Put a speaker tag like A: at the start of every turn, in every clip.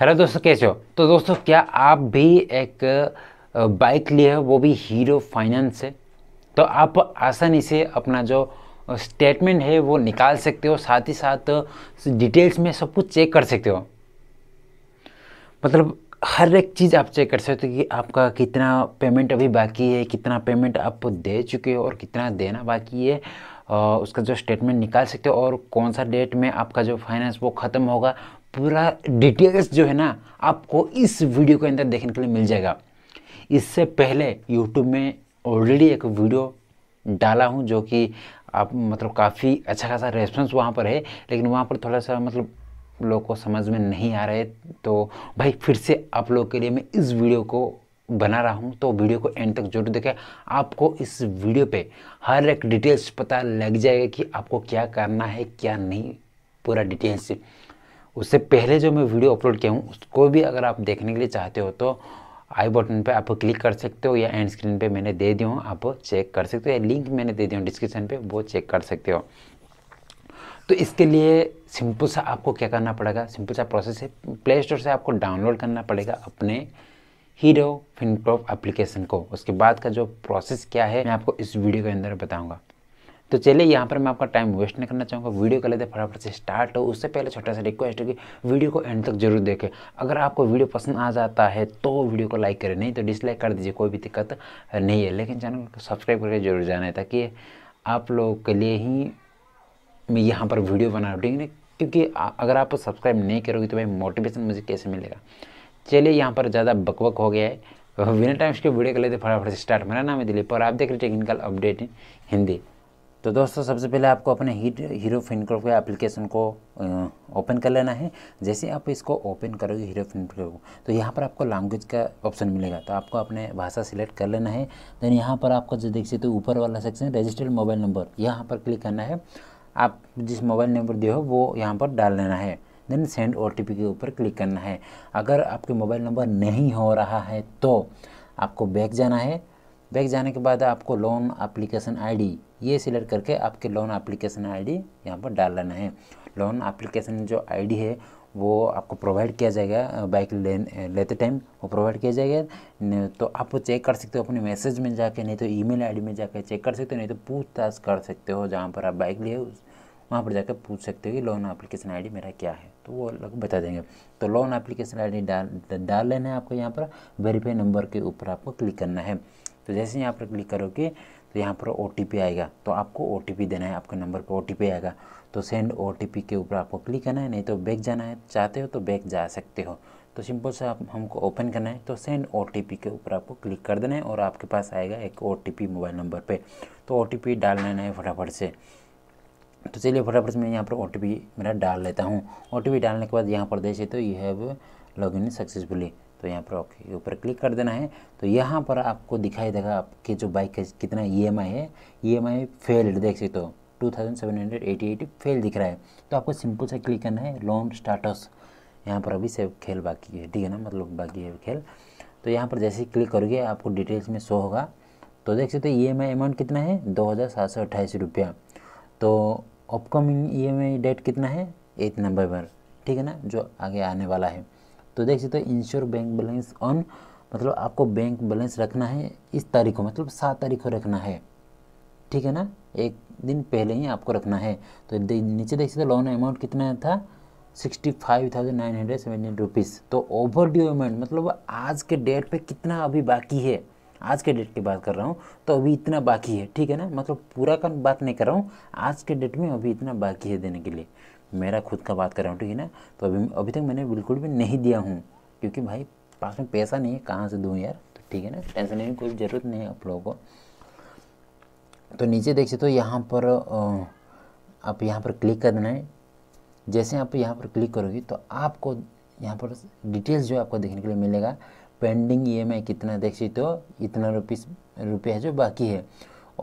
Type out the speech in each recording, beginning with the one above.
A: hello दोस्तों कैसे हो तो दोस्तों क्या आप भी एक बाइक लिए हो वो भी हीरो फाइनेंस से तो आप आसानी से अपना जो स्टेटमेंट है वो निकाल सकते हो साथ ही साथ डिटेल्स में सब कुछ चेक कर सकते हो मतलब हर एक चीज़ आप चेक कर सकते हो कि आपका कितना पेमेंट अभी बाकी है कितना पेमेंट आप दे चुके हो और कितना देना बाकी है उसका जो स्टेटमेंट निकाल सकते हो और कौन सा डेट में आपका जो फाइनेंस वो ख़त्म होगा पूरा डिटेल्स जो है ना आपको इस वीडियो के अंदर देखने के लिए मिल जाएगा इससे पहले यूट्यूब में ऑलरेडी एक वीडियो डाला हूँ जो कि आप मतलब काफ़ी अच्छा खासा रेस्पॉन्स वहाँ पर है लेकिन वहाँ पर थोड़ा सा मतलब लोग को समझ में नहीं आ रहे तो भाई फिर से आप लोग के लिए मैं इस वीडियो को बना रहा हूँ तो वीडियो को एंड तक जरूर देखें आपको इस वीडियो पे हर एक डिटेल्स पता लग जाएगा कि आपको क्या करना है क्या नहीं पूरा डिटेल्स उससे पहले जो मैं वीडियो अपलोड किया हूँ उसको भी अगर आप देखने के लिए चाहते हो तो आई बटन पे आप क्लिक कर सकते हो या एंड स्क्रीन पे मैंने दे दिया हूँ आप चेक कर सकते हो या लिंक मैंने दे दिया हूँ डिस्क्रिप्शन पे वो चेक कर सकते हो तो इसके लिए सिंपल सा आपको क्या करना पड़ेगा सिंपल सा प्रोसेस है प्ले स्टोर से आपको डाउनलोड करना पड़ेगा अपने हीरो फिनक्रॉप एप्लीकेशन को उसके बाद का जो प्रोसेस क्या है मैं आपको इस वीडियो के अंदर बताऊँगा तो चलिए यहाँ पर मैं आपका टाइम वेस्ट नहीं करना चाहूँगा वीडियो कर लेते फटाफट से स्टार्ट हो उससे पहले छोटा सा रिक्वेस्ट है कि वीडियो को एंड तक जरूर देखें अगर आपको वीडियो पसंद आ जाता है तो वीडियो को लाइक करें नहीं तो डिसलाइक कर दीजिए कोई भी दिक्कत नहीं है लेकिन चैनल को सब्सक्राइब करके जरूर जाना है ताकि आप लोगों के लिए ही मैं यहाँ पर वीडियो बना ठीक है क्योंकि अगर आप सब्सक्राइब नहीं करोगे तो भाई मोटिवेशन मुझे कैसे मिलेगा चलिए यहाँ पर ज़्यादा बकबक हो गया है विनर टाइम्स के वीडियो कर लेते फटाफट से स्टार्ट मेरा नाम है दिलीप और आप देख रहे टेक्निकल अपडेट हिंदी तो दोस्तों सबसे पहले आपको अपने हीट हीरो फिनक्रो के एप्लीकेशन को ओपन कर लेना है जैसे आप इसको ओपन करोगे हीरो को तो यहाँ पर आपको लैंग्वेज का ऑप्शन मिलेगा तो आपको अपने भाषा सिलेक्ट कर लेना है देन यहाँ पर आपको जो देख सकते हो ऊपर वाला सेक्शन रजिस्टर्ड मोबाइल नंबर यहाँ पर क्लिक करना है आप जिस मोबाइल नंबर दिए हो वो यहाँ पर डाल लेना है देन सेंड ओ के ऊपर क्लिक करना है अगर आपके मोबाइल नंबर नहीं हो रहा है तो आपको बैक जाना है बैक जाने के बाद आपको लोन एप्लीकेशन आईडी ये सिलेक्ट करके आपके लोन एप्लीकेशन आईडी डी यहाँ पर डाल लेना है लोन एप्लीकेशन जो आईडी है वो आपको प्रोवाइड किया जाएगा बाइक ले लेते टाइम वो प्रोवाइड किया जाएगा तो आप चेक कर सकते हो अपने मैसेज में जाके नहीं तो ईमेल आईडी में जाके चेक कर सकते हो नहीं तो पूछताछ कर सकते हो जहाँ पर आप बाइक लिए वहाँ पर जाकर पूछ सकते हो कि लोन एप्लीकेशन आईडी मेरा क्या है तो वो लोग बता देंगे तो लोन एप्लीकेशन आईडी डाल डाल लेना है आपको यहाँ पर वेरीफाई नंबर के ऊपर आपको क्लिक करना है तो जैसे यहाँ पर क्लिक करोगे तो यहाँ पर ओ आएगा तो आपको ओ देना है आपके नंबर पर ओ आएगा तो सेंड ओ के ऊपर आपको क्लिक करना है नहीं तो बैक जाना है चाहते हो तो बैक जा सकते हो तो सिंपल से आप हमको ओपन करना है तो सेंड ओ के ऊपर आपको क्लिक कर देना है और आपके पास आएगा एक ओ मोबाइल नंबर पर तो ओ डाल लेना है फटाफट से तो चलिए फटाफट से मैं यहाँ पर ओ मेरा डाल लेता हूँ ओ डालने के बाद यहाँ पर देख तो you have log in successfully तो यहाँ पर ओके ऊपर क्लिक कर देना है तो यहाँ पर आपको दिखाई देगा आपके जो बाइक का कितना ई e है ई एम आई फेल्ड देख सकते हो two thousand seven hundred eighty eighty fail दिख रहा है तो आपको सिंपल से क्लिक करना है लोन स्टाटस यहाँ पर अभी से खेल बाकी है ठीक है ना मतलब बाकी है खेल तो यहाँ पर जैसे ही क्लिक करोगे आपको डिटेल्स में शो होगा तो देख सकते हो ई एम आई अमाउंट कितना है दो हज़ार सात सौ अट्ठाईस रुपया तो upcoming E M I date कितना है एट पर ठीक है ना जो आगे आने वाला है तो देख सकते हो इंश्योर बैंक बैलेंस ऑन मतलब आपको बैंक बैलेंस रखना है इस तारीख को मतलब सात तारीख को रखना है ठीक है ना एक दिन पहले ही आपको रखना है तो दे, नीचे देख सकते लोन अमाउंट कितना था sixty five thousand nine hundred seventeen rupees तो ओवर ड्यू अमाउंट मतलब आज के डेट पे कितना अभी बाकी है आज के डेट की बात कर रहा हूँ तो अभी इतना बाकी है ठीक है ना मतलब पूरा का बात नहीं कर रहा हूँ आज के डेट में अभी इतना बाकी है देने के लिए मेरा खुद का बात कर रहा हूँ ठीक है ना तो अभी अभी तक मैंने बिल्कुल भी नहीं दिया हूँ क्योंकि भाई पास में पैसा नहीं है कहाँ से दूँ यार तो ठीक है ना टेंशन लेने की कोई ज़रूरत नहीं है आप लोगों को तो नीचे देख सकते हो तो यहाँ पर आप यहाँ पर क्लिक कर देना है जैसे आप यहाँ पर क्लिक करोगे तो आपको यहाँ पर डिटेल्स जो आपको देखने के लिए मिलेगा पेंडिंग आई कितना देख सकते हो इतना रुपीस रुपये है जो बाकी है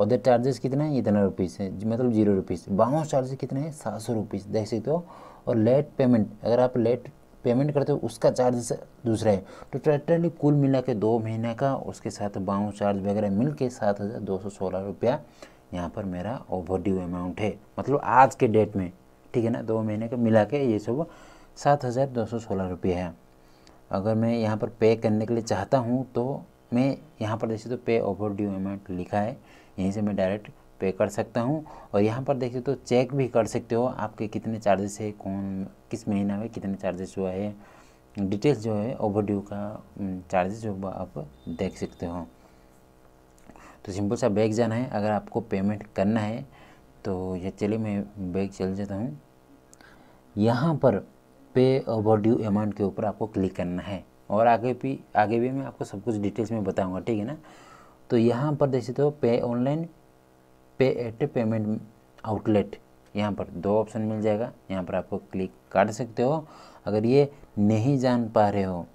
A: अदर चार्जेस कितने हैं इतना रुपीस है मतलब जीरो रुपीज़ बाउंस चार्जेस कितने हैं सात सौ रुपीज़ देख सकते हो और लेट पेमेंट अगर आप लेट पेमेंट करते हो उसका चार्जेस दूसरा है तो टोटली कुल मिला के दो महीने का उसके साथ बाउंस चार्ज वगैरह मिल के सात हज़ार दो सौ सोलह रुपया यहाँ पर मेरा ओवर ड्यू अमाउंट है मतलब आज के डेट में ठीक है ना दो महीने का मिला के ये सब सात हज़ार दो सौ सोलह रुपये है अगर मैं यहाँ पर पे करने के लिए चाहता हूँ तो मैं यहाँ पर जैसे तो पे ओवर ड्यू अमाउंट लिखा है यहीं से मैं डायरेक्ट पे कर सकता हूँ और यहाँ पर देखिए तो चेक भी कर सकते हो आपके कितने चार्जेस है कौन किस महीना में कितने चार्जेस हुआ है डिटेल्स जो है ओवर का चार्जेस जो आप देख सकते हो तो सिंपल सा बैग जाना है अगर आपको पेमेंट करना है तो ये चलिए मैं बैग चल जाता हूँ यहाँ पर पे ओवर ड्यू अमाउंट के ऊपर आपको क्लिक करना है और आगे भी आगे भी मैं आपको सब कुछ डिटेल्स में बताऊँगा ठीक है ना तो यहाँ पर देख सकते हो पे ऑनलाइन पे एट पेमेंट आउटलेट यहाँ पर दो ऑप्शन मिल जाएगा यहाँ पर आपको क्लिक कर सकते हो अगर ये नहीं जान पा रहे हो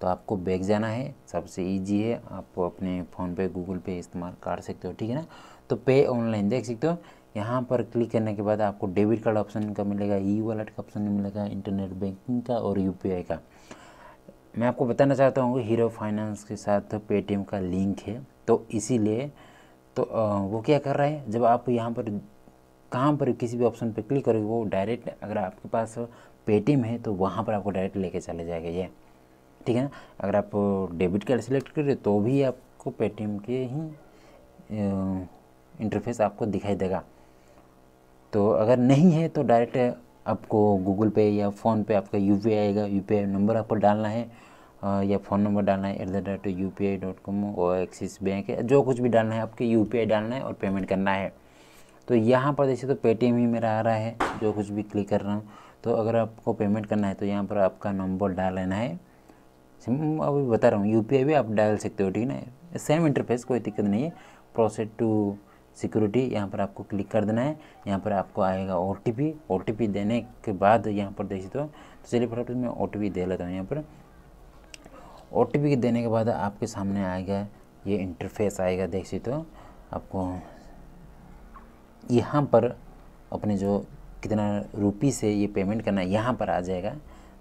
A: तो आपको बैग जाना है सबसे ईजी है आप अपने फ़ोन पे गूगल पे इस्तेमाल कर सकते हो ठीक है ना तो पे ऑनलाइन देख सकते हो यहाँ पर क्लिक करने के बाद आपको डेबिट कार्ड ऑप्शन का मिलेगा ई वॉलेट का ऑप्शन मिलेगा इंटरनेट बैंकिंग का और यू का मैं आपको बताना चाहता हूँ हीरो फाइनेंस के साथ पेटीएम का लिंक है तो इसीलिए तो वो क्या कर रहा है जब आप यहाँ पर कहाँ पर किसी भी ऑप्शन पर क्लिक करोगे वो डायरेक्ट अगर आपके पास पेटीएम है तो वहाँ पर आपको डायरेक्ट लेके चले जाएगा ये ठीक है ना अगर आप डेबिट कार्ड सेलेक्ट करें तो भी आपको पेटीएम के ही इंटरफेस आपको दिखाई देगा तो अगर नहीं है तो डायरेक्ट आपको गूगल पे या फ़ोन पे आपका यू आएगा यू नंबर आपको डालना है हाँ, या फ़ोन नंबर डालना है at the rate U P I dot com Axis bank जो कुछ भी डालना है आपके यू पी आई डालना है और पेमेंट करना है तो यहाँ पर देखिए तो पेटीएम ही मेरा आ रहा है जो कुछ भी क्लिक कर रहा हूँ तो अगर आपको पेमेंट करना है तो यहाँ पर आपका नंबर डाल लेना है सिम अभी बता रहा हूँ यू भी आप डाल सकते हो ठीक है ना सेम इंटरफेस कोई दिक्कत नहीं है प्रोसेस टू सिक्योरिटी यहाँ पर आपको क्लिक कर देना है यहाँ पर आपको आएगा O T P O T P देने के बाद यहाँ पर देखिए तो, तो चलिए फटाफट मैं ओ टी पी दे लेता हूँ यहाँ पर ओ देने के बाद आपके सामने आएगा ये इंटरफेस आएगा देख सकते हो आपको यहाँ पर अपने जो कितना रुपी से ये पेमेंट करना है यहाँ पर आ जाएगा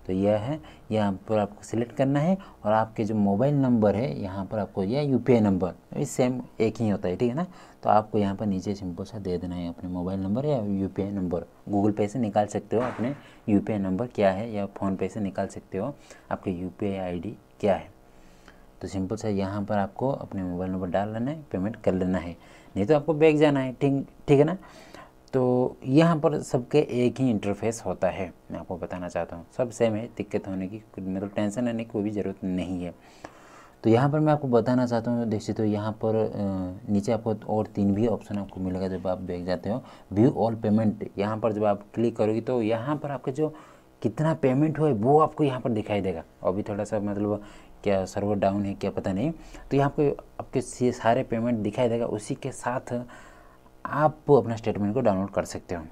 A: तो यह है यहाँ पर आपको सिलेक्ट करना है और आपके जो मोबाइल नंबर है यहाँ पर आपको यह यू नंबर सेम एक ही होता है ठीक है ना तो आपको यहाँ पर नीचे सिंपल सा दे देना है अपने मोबाइल नंबर या यू नंबर गूगल पे से निकाल सकते हो अपने यू नंबर क्या है या फ़ोनपे से निकाल सकते हो आपके यू पी क्या है तो सिंपल सा यहाँ पर आपको अपने मोबाइल नंबर डाल लेना है पेमेंट कर लेना है नहीं तो आपको बैग जाना है ठीक ठीक है ना तो यहाँ पर सबके एक ही इंटरफेस होता है मैं आपको बताना चाहता हूँ सब सेम है दिक्कत होने की मतलब टेंशन लेने की कोई भी ज़रूरत नहीं है तो यहाँ पर मैं आपको बताना चाहता हूँ देखिए तो यहाँ पर नीचे आपको और तीन भी ऑप्शन आपको मिलेगा जब आप बैग जाते हो व्यू ऑल पेमेंट यहाँ पर जब आप क्लिक करोगे तो यहाँ पर आपके जो कितना पेमेंट हुआ है वो आपको यहाँ पर दिखाई देगा अभी थोड़ा सा मतलब क्या सर्वर डाउन है क्या पता नहीं तो यहाँ पर आपके सारे पेमेंट दिखाई देगा उसी के साथ आप अपना स्टेटमेंट को डाउनलोड कर सकते हो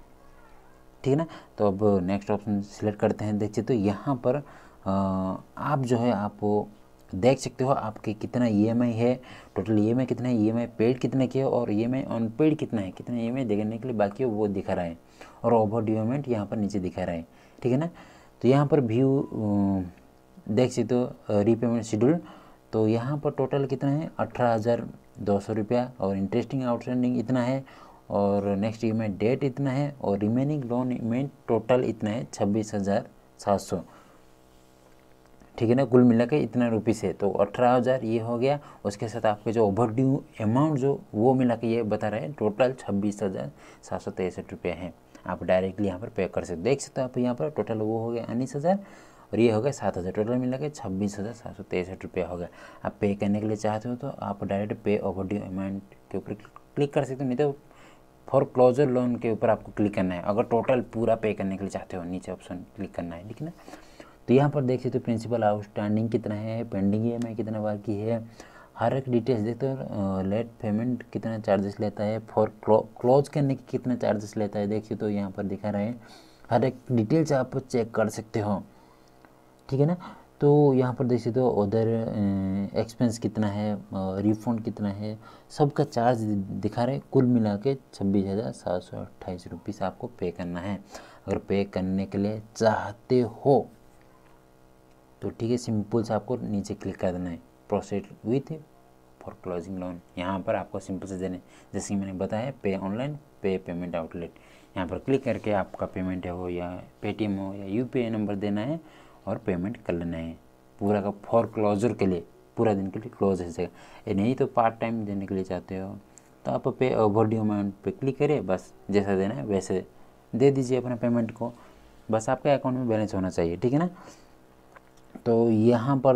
A: ठीक है ना तो अब नेक्स्ट ऑप्शन सिलेक्ट करते हैं देखिए तो यहाँ पर आप जो है आप देख सकते हो आपके कितना ई e है टोटल ई e कितना है ई e पेड कितने की है और ई एम आई अनपेड कितना है कितना ई देखने के लिए बाकी वो दिखा रहा है और ओवर डिवेमेंट यहाँ पर नीचे दिखा रहा है ठीक है ना तो यहाँ पर व्यू देख सकते हो रीपेमेंट शेड्यूल तो यहाँ पर टोटल कितना है अठारह हज़ार दो सौ रुपया और इंटरेस्टिंग आउटस्टैंडिंग इतना है और नेक्स्ट ईमेंट डेट इतना है और रिमेनिंग लोन ईमेंट टोटल इतना है छब्बीस हज़ार सात सौ ठीक है ना कुल मिला के इतना रुपीस है तो अठारह हज़ार ये हो गया उसके साथ आपके जो ओवर अमाउंट जो वो मिला के ये बता रहे हैं टोटल छब्बीस हज़ार सात सौ तिरसठ रुपये है आप डायरेक्टली यहाँ पर पे कर सकते देख सकते हो आप यहाँ पर टोटल वो हो गया उन्नीस हज़ार और ये हो गया सात हज़ार टोटल मिला के छब्बीस हज़ार सात सौ तिरसठ रुपया हो गया आप पे करने के लिए चाहते हो तो आप डायरेक्ट पे ओवर ड्यू अमाउंट के ऊपर क्लिक कर सकते हो नहीं तो फॉर क्लोजर लोन के ऊपर आपको क्लिक करना है अगर टोटल पूरा पे करने के लिए चाहते हो नीचे ऑप्शन क्लिक करना है ठीक है ना तो यहाँ पर देख सकते हो प्रिंसिपल आउटस्टैंडिंग कितना है पेंडिंग ई कितना बाकी है हर एक डिटेल्स देखते हो लेट पेमेंट कितना चार्जेस लेता है फॉर क्लोज करने के कितना चार्जेस लेता है देखिए तो यहाँ पर दिखा रहे हैं हर एक डिटेल्स आप चेक कर सकते हो ठीक है ना तो यहाँ पर देखिए तो उधर एक्सपेंस कितना है रिफंड कितना है सबका चार्ज दिखा रहे हैं कुल मिला के छब्बीस हज़ार सात सौ अट्ठाईस रुपीज़ आपको पे करना है अगर पे करने के लिए चाहते हो तो ठीक है सिंपल से आपको नीचे क्लिक कर देना है proceed with for closing loan यहाँ पर आपको सिंपल से देने जैसे कि मैंने बताया पे ऑनलाइन पे पेमेंट आउटलेट यहाँ पर क्लिक करके आपका पेमेंट है वो या पेटीएम हो या यू नंबर देना है और पेमेंट कर लेना है पूरा का फॉर क्लोजर के लिए पूरा दिन के लिए क्लोज है जगह ये नहीं तो पार्ट टाइम देने के लिए चाहते हो तो आप पे ओवर ड्यू अमाउंट पर क्लिक करें बस जैसा देना है वैसे दे दीजिए अपना पेमेंट को बस आपके अकाउंट में बैलेंस होना चाहिए ठीक है ना तो यहाँ पर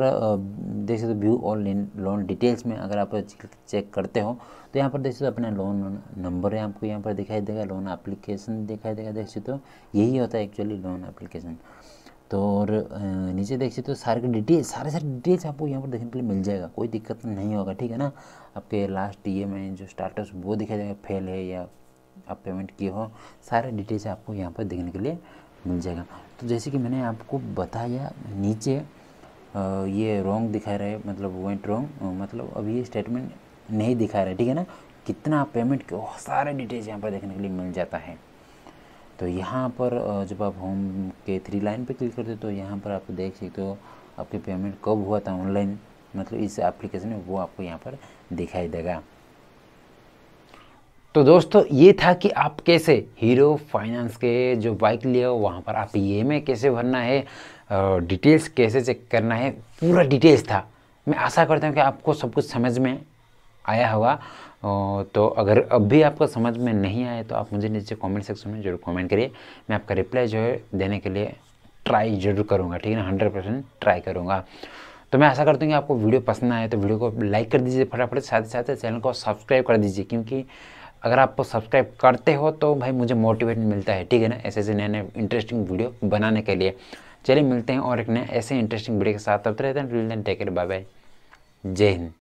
A: देख सकते हो व्यू ऑल लोन डिटेल्स में अगर आप चेक करते हो तो यहाँ पर देख सकते हो अपना लोन नंबर है आपको यहाँ पर दिखाई देगा लोन एप्लीकेशन दिखाई देगा देख सकते हो यही होता है एक्चुअली लोन एप्लीकेशन तो और नीचे देख सकते हो सारे डिटेल सारे सारे डिटेल्स आपको यहाँ पर देखने के लिए मिल जाएगा कोई दिक्कत नहीं होगा ठीक है ना आपके लास्ट ई में जो स्टार्टस वो दिखाई देगा फेल है या आप पेमेंट किए हो सारे डिटेल्स आपको यहाँ पर देखने के लिए मिल जाएगा तो जैसे कि मैंने आपको बताया नीचे ये रॉन्ग दिखा रहा है मतलब वेंट रॉन्ग मतलब अब ये स्टेटमेंट नहीं दिखा रहा है ठीक है ना कितना पेमेंट बहुत सारे डिटेल्स यहाँ पर देखने के लिए मिल जाता है तो यहाँ पर जब आप होम के थ्री लाइन पे क्लिक करते हो तो यहाँ पर आप देख सकते हो आपकी पेमेंट कब हुआ था ऑनलाइन मतलब इस एप्लीकेशन में वो आपको यहाँ पर दिखाई देगा तो दोस्तों ये था कि आप कैसे हीरो फाइनेंस के जो बाइक लिए हो वहाँ पर आप ई कैसे भरना है डिटेल्स कैसे चेक करना है पूरा डिटेल्स था मैं आशा करता हूँ कि आपको सब कुछ समझ में आया होगा तो अगर अब भी आपको समझ में नहीं आए तो आप मुझे नीचे कमेंट सेक्शन में जरूर कमेंट करिए मैं आपका रिप्लाई जो है देने के लिए ट्राई जरूर करूँगा ठीक है ना हंड्रेड परसेंट ट्राई करूँगा तो मैं आशा करता हूँ कि आपको वीडियो पसंद आए तो वीडियो को लाइक कर दीजिए फटाफट साथ ही साथ चैनल को सब्सक्राइब कर दीजिए क्योंकि अगर आप सब्सक्राइब करते हो तो भाई मुझे मोटिवेट मिलता है ठीक है ना ऐसे ऐसे नए नए इंटरेस्टिंग वीडियो बनाने के लिए चलिए मिलते हैं और एक नए ऐसे इंटरेस्टिंग वीडियो के साथ तब तक रहते हैं टेक बाय बाय जय हिंद